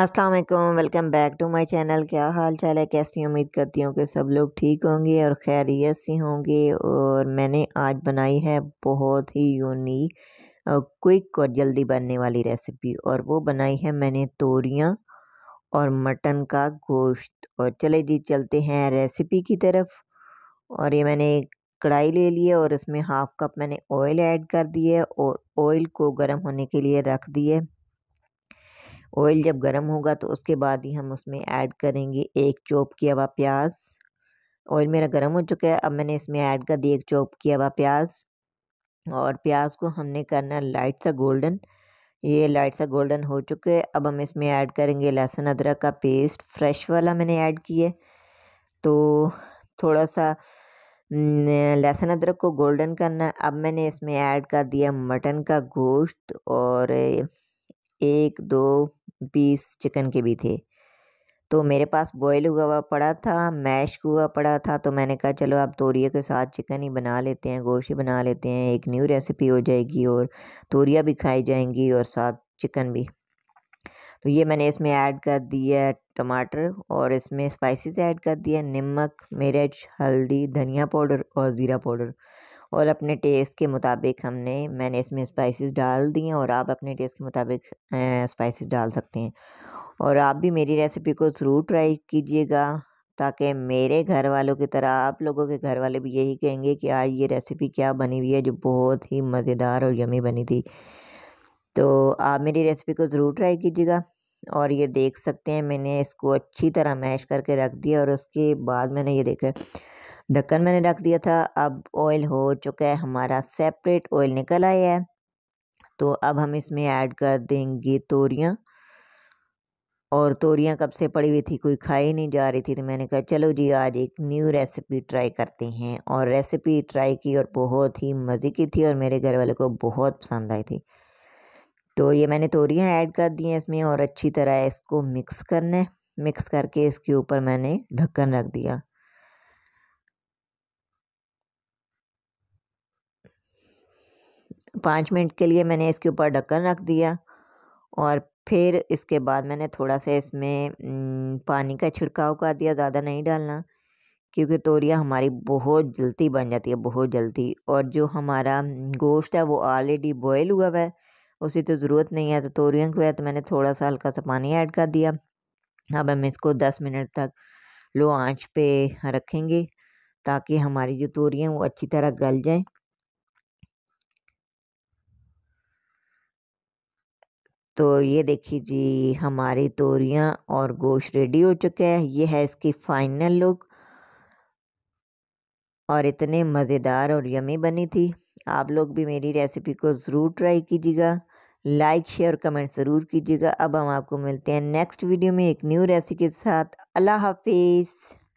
अस्सलाम वालेकुम welcome back to my channel क्या हाल चाल है कैसी उम्मीद करती हूँ कि सब लोग ठीक होंगे और खैरियत से होंगे और मैंने आज बनाई है बहुत ही यूनिक क्विक और जल्दी बनने वाली रेसिपी और वो बनाई है मैंने तोरियाँ और मटन का गोश्त और चले जी चलते हैं रेसिपी की तरफ और ये मैंने कढ़ाई ले ली है और इसमें हाफ़ कप मैंने ऑयल ऐड कर दिया और ऑयल को गर्म होने के लिए रख दिए ऑयल जब गर्म होगा तो उसके बाद ही हम उसमें ऐड करेंगे एक चॉप किया हुआ प्याज ऑयल मेरा गर्म हो चुका है अब मैंने इसमें ऐड कर दिया एक चॉप किया हुआ प्याज और प्याज को हमने करना लाइट सा गोल्डन ये लाइट सा गोल्डन हो चुके है अब हम इसमें ऐड करेंगे लहसुन अदरक का पेस्ट फ्रेश वाला मैंने ऐड किया तो थोड़ा सा लहसुन अदरक को गोल्डन करना अब मैंने इसमें ऐड कर दिया मटन का गोश्त और एक दो बीस चिकन के भी थे तो मेरे पास बॉयल हुआ हुआ पड़ा था मैश हुआ पड़ा था तो मैंने कहा चलो आप तोरिया के साथ चिकन ही बना लेते हैं गोश्त ही बना लेते हैं एक न्यू रेसिपी हो जाएगी और तोरिया भी खाई जाएंगी और साथ चिकन भी तो ये मैंने इसमें ऐड कर दिया टमाटर और इसमें स्पाइसेस ऐड कर दिया नमक मिर्च हल्दी धनिया पाउडर और ज़ीरा पाउडर और अपने टेस्ट के मुताबिक हमने मैंने इसमें स्पाइसेस डाल दिए और आप अपने टेस्ट के मुताबिक स्पाइसेस डाल सकते हैं और आप भी मेरी रेसिपी को ज़रूर ट्राई कीजिएगा ताकि मेरे घर वालों की तरह आप लोगों के घर वाले भी यही कहेंगे कि आज ये रेसिपी क्या बनी हुई है जो बहुत ही मज़ेदार और यमी बनी थी तो आप मेरी रेसिपी को ज़रूर ट्राई कीजिएगा और ये देख सकते हैं मैंने इसको अच्छी तरह मैश करके रख दिया और उसके बाद मैंने ये देखा ढक्कन मैंने रख दिया था अब ऑयल हो चुका है हमारा सेपरेट ऑयल निकल आया है तो अब हम इसमें ऐड कर देंगे तोरियाँ और तोरियाँ कब से पड़ी हुई थी कोई खाई नहीं जा रही थी तो मैंने कहा चलो जी आज एक न्यू रेसिपी ट्राई करते हैं और रेसिपी ट्राई की और बहुत ही मज़े की थी और मेरे घर वाले को बहुत पसंद आई थी तो ये मैंने तोरियाँ ऐड कर दी हैं इसमें और अच्छी तरह इसको मिक्स करना है मिक्स करके इसके ऊपर मैंने ढक्कन रख दिया पाँच मिनट के लिए मैंने इसके ऊपर ढक्कन रख दिया और फिर इसके बाद मैंने थोड़ा सा इसमें पानी का छिड़काव कर दिया ज़्यादा नहीं डालना क्योंकि तोरियाँ हमारी बहुत जल्दी बन जाती है बहुत जल्दी और जो हमारा गोश्त है वो ऑलरेडी बॉयल हुआ हुआ है उसी तो ज़रूरत नहीं है तो तोरियाँ को है तो मैंने थोड़ा सा हल्का सा पानी ऐड कर दिया अब हम इसको दस मिनट तक लो आंच पे रखेंगे ताकि हमारी जो तोरियाँ वो अच्छी तरह गल जाएँ तो ये देखिए जी हमारी तोरियाँ और गोश्त रेडी हो चुके हैं ये है इसकी फाइनल लुक और इतने मज़ेदार और यमी बनी थी आप लोग भी मेरी रेसिपी को ज़रूर ट्राई कीजिएगा लाइक शेयर कमेंट ज़रूर कीजिएगा अब हम आपको मिलते हैं नेक्स्ट वीडियो में एक न्यू रेसिपी के साथ अल्लाह हाफिज़